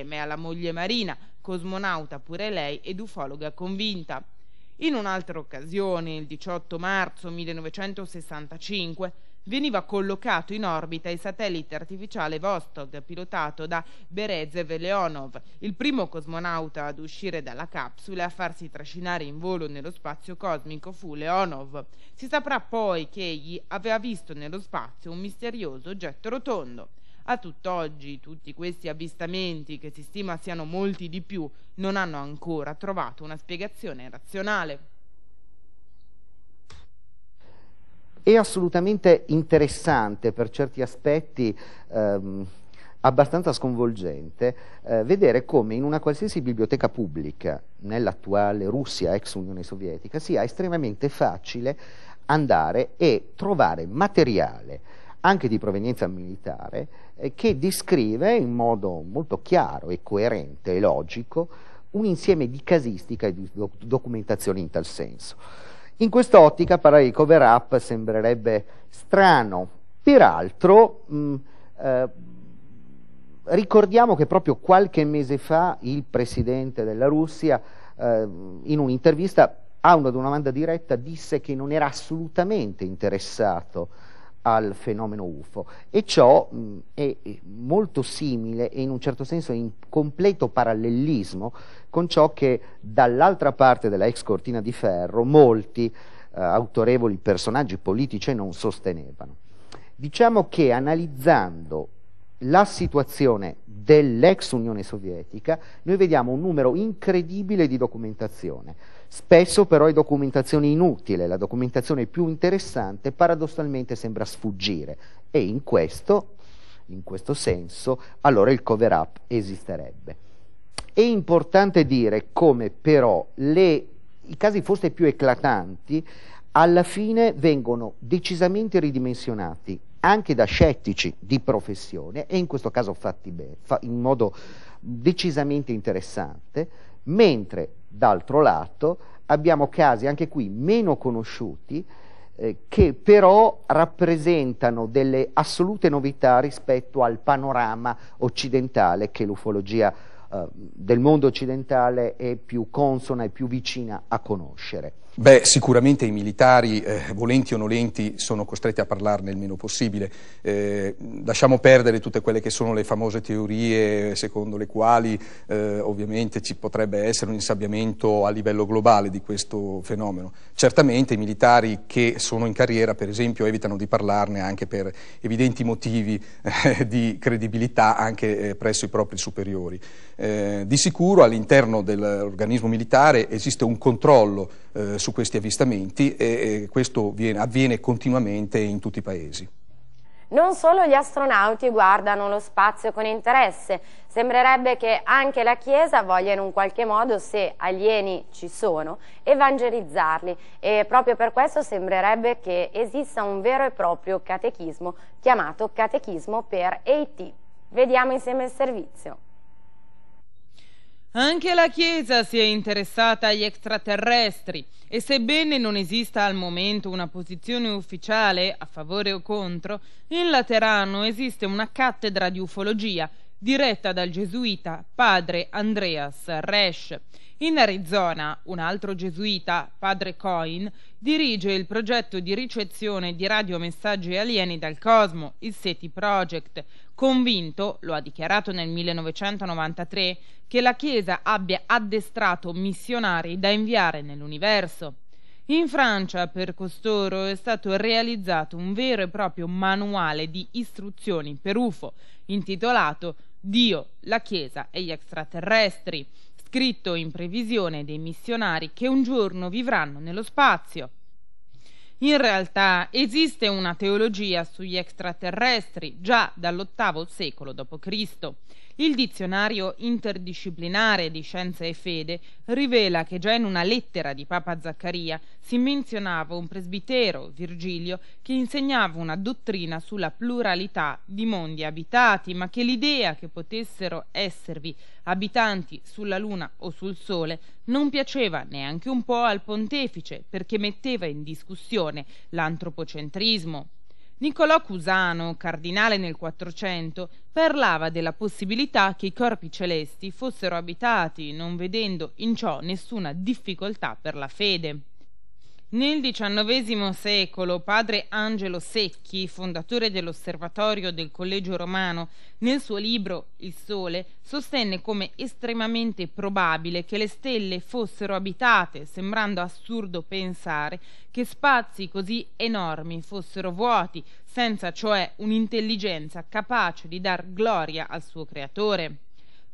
insieme alla moglie Marina, cosmonauta pure lei ed ufologa convinta. In un'altra occasione, il 18 marzo 1965, veniva collocato in orbita il satellite artificiale Vostok pilotato da Berezev Leonov, il primo cosmonauta ad uscire dalla capsula e a farsi trascinare in volo nello spazio cosmico fu Leonov. Si saprà poi che egli aveva visto nello spazio un misterioso oggetto rotondo. A tutt'oggi tutti questi avvistamenti, che si stima siano molti di più, non hanno ancora trovato una spiegazione razionale. È assolutamente interessante per certi aspetti ehm, abbastanza sconvolgente eh, vedere come in una qualsiasi biblioteca pubblica nell'attuale Russia, ex Unione Sovietica, sia estremamente facile andare e trovare materiale anche di provenienza militare eh, che descrive in modo molto chiaro e coerente e logico un insieme di casistica e di documentazioni in tal senso. In quest'ottica parlare di cover up sembrerebbe strano, peraltro mh, eh, ricordiamo che proprio qualche mese fa il presidente della Russia eh, in un'intervista a una domanda diretta disse che non era assolutamente interessato al fenomeno UFO e ciò mh, è molto simile e in un certo senso in completo parallelismo con ciò che dall'altra parte della ex cortina di ferro molti eh, autorevoli personaggi politici non sostenevano. Diciamo che analizzando la situazione dell'ex Unione Sovietica noi vediamo un numero incredibile di documentazione Spesso però è documentazione inutile, la documentazione più interessante paradossalmente sembra sfuggire e in questo, in questo senso allora il cover up esisterebbe. È importante dire come però le, i casi forse più eclatanti alla fine vengono decisamente ridimensionati anche da scettici di professione e in questo caso fatti bene, fa in modo decisamente interessante mentre d'altro lato abbiamo casi anche qui meno conosciuti eh, che però rappresentano delle assolute novità rispetto al panorama occidentale che l'ufologia eh, del mondo occidentale è più consona e più vicina a conoscere. Beh, sicuramente i militari, eh, volenti o nolenti, sono costretti a parlarne il meno possibile. Eh, lasciamo perdere tutte quelle che sono le famose teorie secondo le quali eh, ovviamente ci potrebbe essere un insabbiamento a livello globale di questo fenomeno. Certamente i militari che sono in carriera, per esempio, evitano di parlarne anche per evidenti motivi eh, di credibilità anche eh, presso i propri superiori. Eh, di sicuro all'interno dell'organismo militare esiste un controllo eh, su questi avvistamenti e, e questo viene, avviene continuamente in tutti i paesi. Non solo gli astronauti guardano lo spazio con interesse, sembrerebbe che anche la Chiesa voglia in un qualche modo, se alieni ci sono, evangelizzarli e proprio per questo sembrerebbe che esista un vero e proprio catechismo chiamato Catechismo per EIT. Vediamo insieme il servizio. Anche la Chiesa si è interessata agli extraterrestri e sebbene non esista al momento una posizione ufficiale a favore o contro, in Laterano esiste una cattedra di ufologia diretta dal gesuita padre Andreas Resch. In Arizona, un altro gesuita, padre Coin, dirige il progetto di ricezione di radiomessaggi alieni dal cosmo, il SETI Project, convinto, lo ha dichiarato nel 1993, che la Chiesa abbia addestrato missionari da inviare nell'universo. In Francia per costoro è stato realizzato un vero e proprio manuale di istruzioni per UFO, intitolato Dio, la Chiesa e gli extraterrestri, scritto in previsione dei missionari che un giorno vivranno nello spazio. In realtà esiste una teologia sugli extraterrestri già dall'VIII secolo d.C. Il dizionario interdisciplinare di scienza e fede rivela che già in una lettera di Papa Zaccaria si menzionava un presbitero, Virgilio, che insegnava una dottrina sulla pluralità di mondi abitati, ma che l'idea che potessero esservi abitanti sulla Luna o sul Sole non piaceva neanche un po' al pontefice perché metteva in discussione religione, l'antropocentrismo. Niccolò Cusano, cardinale nel 400, parlava della possibilità che i corpi celesti fossero abitati, non vedendo in ciò nessuna difficoltà per la fede. Nel XIX secolo padre Angelo Secchi, fondatore dell'osservatorio del Collegio Romano, nel suo libro Il Sole sostenne come estremamente probabile che le stelle fossero abitate, sembrando assurdo pensare che spazi così enormi fossero vuoti, senza cioè un'intelligenza capace di dar gloria al suo creatore.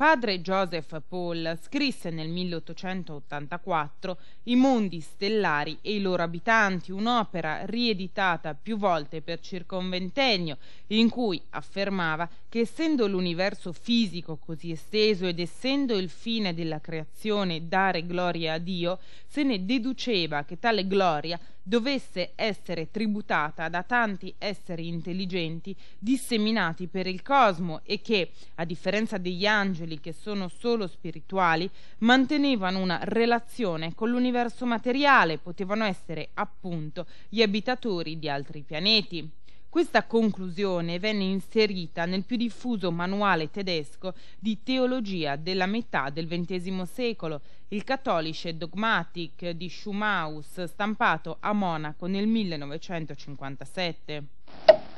Padre Joseph Paul scrisse nel 1884 I mondi stellari e i loro abitanti, un'opera rieditata più volte per circa un ventennio, in cui affermava che essendo l'universo fisico così esteso ed essendo il fine della creazione dare gloria a Dio, se ne deduceva che tale gloria dovesse essere tributata da tanti esseri intelligenti disseminati per il cosmo e che, a differenza degli angeli, capitoli che sono solo spirituali mantenevano una relazione con l'universo materiale, potevano essere appunto gli abitatori di altri pianeti. Questa conclusione venne inserita nel più diffuso manuale tedesco di teologia della metà del XX secolo, il Cattolice Dogmatik di Schumaus, stampato a Monaco nel 1957.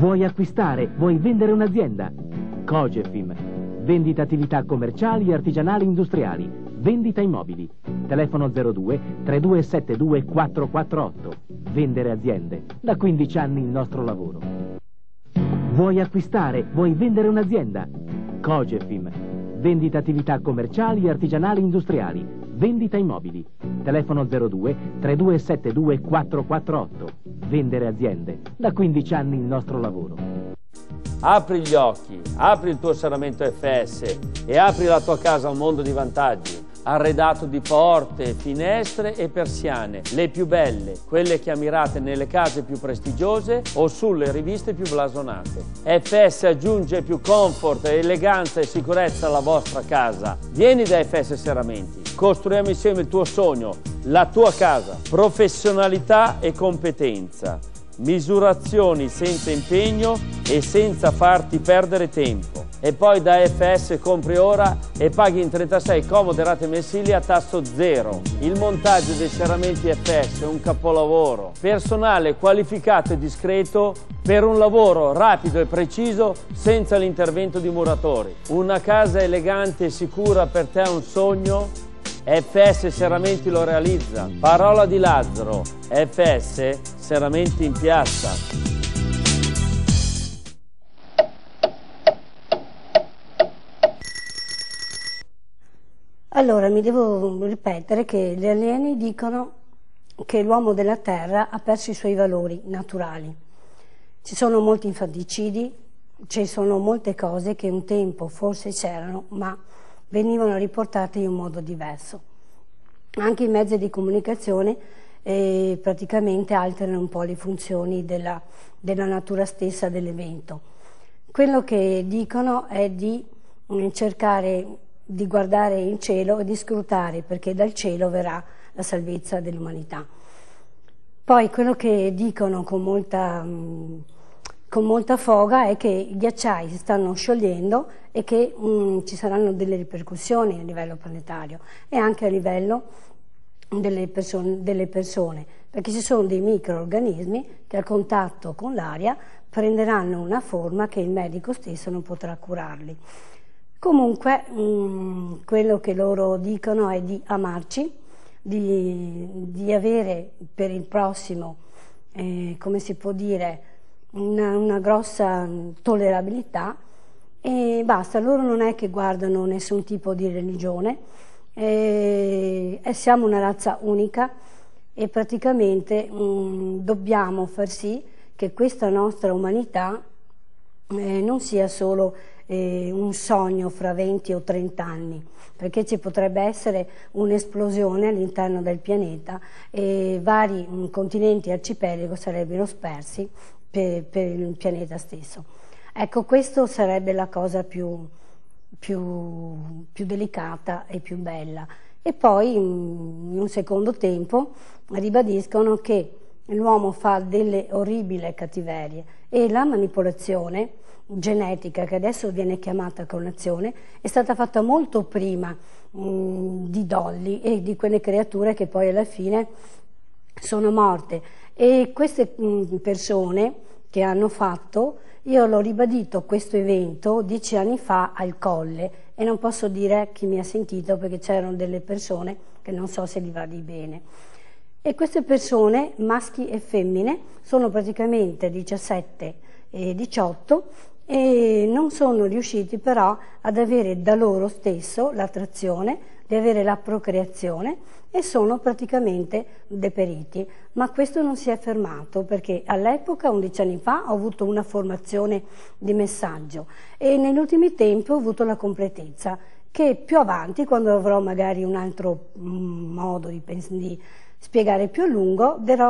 Vuoi acquistare, vuoi vendere un'azienda? Cogefim. Vendita attività commerciali, e artigianali, industriali. Vendita immobili. Telefono 02 3272 448. Vendere aziende. Da 15 anni il nostro lavoro. Vuoi acquistare, vuoi vendere un'azienda? Cogefim. Vendita attività commerciali, e artigianali, industriali. Vendita immobili. Telefono 02 3272 448. Vendere aziende. Da 15 anni il nostro lavoro. Apri gli occhi, apri il tuo serramento FS e apri la tua casa a un mondo di vantaggi arredato di porte, finestre e persiane, le più belle, quelle che ammirate nelle case più prestigiose o sulle riviste più blasonate. FS aggiunge più comfort, eleganza e sicurezza alla vostra casa. Vieni da FS Serramenti, costruiamo insieme il tuo sogno, la tua casa. Professionalità e competenza, misurazioni senza impegno e senza farti perdere tempo e poi da FS compri ora e paghi in 36 comode rate mensili a tasso zero. Il montaggio dei serramenti FS è un capolavoro. Personale qualificato e discreto per un lavoro rapido e preciso senza l'intervento di muratori. Una casa elegante e sicura per te è un sogno? FS Serramenti lo realizza. Parola di Lazzaro, FS Serramenti in piazza. Allora, mi devo ripetere che gli alieni dicono che l'uomo della Terra ha perso i suoi valori naturali. Ci sono molti infanticidi, ci sono molte cose che un tempo forse c'erano, ma venivano riportate in un modo diverso. Anche i mezzi di comunicazione eh, praticamente alterano un po' le funzioni della, della natura stessa dell'evento. Quello che dicono è di mm, cercare di guardare in cielo e di scrutare, perché dal cielo verrà la salvezza dell'umanità. Poi quello che dicono con molta, mm, con molta, foga è che i ghiacciai si stanno sciogliendo e che um, ci saranno delle ripercussioni a livello planetario e anche a livello delle, perso delle persone, perché ci sono dei microorganismi che a contatto con l'aria prenderanno una forma che il medico stesso non potrà curarli. Comunque mm, quello che loro dicono è di amarci, di, di avere per il prossimo, eh, come si può dire, una, una grossa mm, tollerabilità e basta, loro non è che guardano nessun tipo di religione, e, eh, e siamo una razza unica e praticamente mh, mm, dobbiamo far sì che questa nostra umanità eh, non sia solo eh, un sogno fra 20 o 30 anni, perché ci potrebbe essere un'esplosione all'interno del pianeta e vari mh, continenti arcipelago sarebbero spersi per, per il pianeta stesso. Ecco, questa sarebbe la cosa più, più, più delicata e più bella e poi in un secondo tempo ribadiscono che l'uomo fa delle orribili cattiverie e la manipolazione genetica, che adesso viene chiamata clonazione, è stata fatta molto prima mh, mm, di Dolly e di quelle creature che poi alla fine sono morte. E queste mh, mm, persone che hanno fatto, io l'ho ribadito questo evento dieci anni fa al Colle e non posso dire chi mi ha sentito perché c'erano delle persone che non so se gli va di bene. E queste persone, maschi e femmine, sono praticamente 17 e 18 e non sono riusciti però ad avere da loro stesso l'attrazione, di avere la procreazione e sono praticamente deperiti. Ma questo non si è fermato perché all'epoca, 11 anni fa, ho avuto una formazione di messaggio e negli ultimi tempi ho avuto la completezza che più avanti, quando avrò magari un altro mm, modo di pensare, spiegare più a lungo, darò